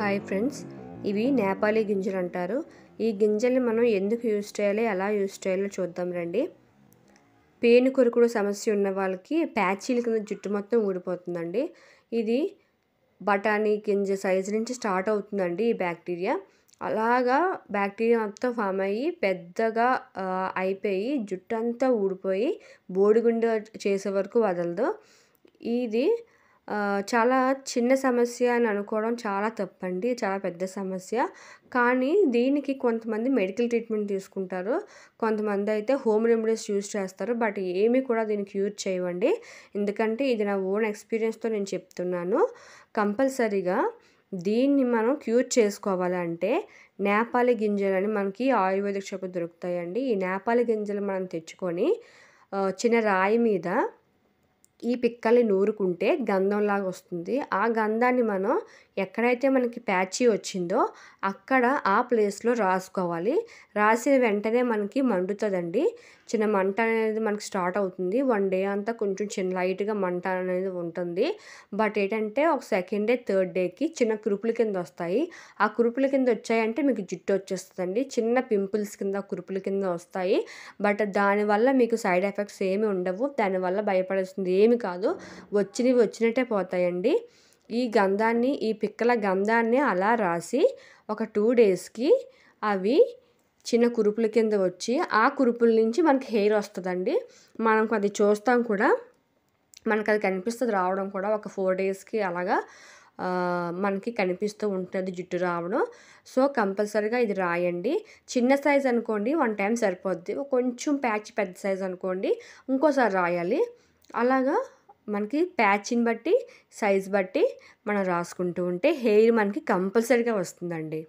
hi friends ఇవి నేపాలీ గింజలు అంటారు ఈ గింజల్ని మనం ఎందుకు యూజ్ చేయాలి ఎలా యూజ్ చేయాలో చూద్దాం రండి పేను కొరుకుడు సమస్య ఉన్న వాళ్ళకి ప్యాచీల కింద జుట్టు మొత్తం ఊడిపోతుందండి ఇది బఠానీ గింజ సైజు నుంచి స్టార్ట్ అవుతుందండి ఈ బ్యాక్టీరియా అలాగా బ్యాక్టీరియా మొత్తం ఫామ్ అయ్యి పెద్దగా అయిపోయి జుట్టు అంతా ఊడిపోయి బోడిగుండె చేసే వరకు వదలదు ఇది చాలా చిన్న సమస్య అని అనుకోవడం చాలా తప్పండి చాలా పెద్ద సమస్య కానీ దీనికి కొంతమంది మెడికల్ ట్రీట్మెంట్ తీసుకుంటారు కొంతమంది అయితే హోమ్ రెమెడీస్ యూజ్ చేస్తారు బట్ ఏమీ కూడా దీనికి యూజ్ చేయండి ఎందుకంటే ఇది నా ఓన్ ఎక్స్పీరియన్స్తో నేను చెప్తున్నాను కంపల్సరీగా దీన్ని మనం క్యూర్ చేసుకోవాలంటే నేపాలి గింజలని మనకి ఆయుర్వేదిక్ షాపు దొరుకుతాయండి ఈ నేపాలి గింజలు మనం తెచ్చుకొని చిన్న రాయి మీద ఈ పిక్కల్ని నూరుకుంటే గంధంలాగా వస్తుంది ఆ గంధాన్ని మనం ఎక్కడైతే మనకి ప్యాచీ వచ్చిందో అక్కడ ఆ ప్లేస్లో రాసుకోవాలి రాసిన వెంటనే మనకి మండుతుందండి చిన్న మంట అనేది మనకి స్టార్ట్ అవుతుంది వన్ డే అంతా కొంచెం చిన్న లైట్గా మంట అనేది ఉంటుంది బట్ ఏంటంటే ఒక సెకండ్ డే థర్డ్ డేకి చిన్న కురుపుల కింద వస్తాయి ఆ కురుపుల కింద వచ్చాయంటే మీకు జుట్టు వచ్చేస్తుందండి చిన్న పింపుల్స్ కింద కురుపుల కింద వస్తాయి బట్ దానివల్ల మీకు సైడ్ ఎఫెక్ట్స్ ఏమి ఉండవు దానివల్ల భయపడాల్సింది ఏమి కాదు వచ్చినవి వచ్చినట్టే పోతాయండి ఈ గంధాన్ని ఈ పిక్కల గంధాన్ని అలా రాసి ఒక టూ డేస్కి అవి చిన్న కురుపుల కింద వచ్చి ఆ కురుపుల నుంచి మనకి హెయిర్ వస్తుందండి మనం అది చూస్తాం కూడా మనకు అది కనిపిస్తుంది రావడం కూడా ఒక ఫోర్ డేస్కి అలాగా మనకి కనిపిస్తూ ఉంటుంది జుట్టు రావడం సో కంపల్సరీగా ఇది రాయండి చిన్న సైజ్ అనుకోండి వన్ టైం సరిపోద్ది కొంచెం ప్యాచ్ పెద్ద సైజ్ అనుకోండి ఇంకోసారి రాయాలి అలాగా మనకి ప్యాచ్ని బట్టి సైజ్ బట్టి మనం రాసుకుంటూ ఉంటే హెయిర్ మనకి కంపల్సరీగా వస్తుందండి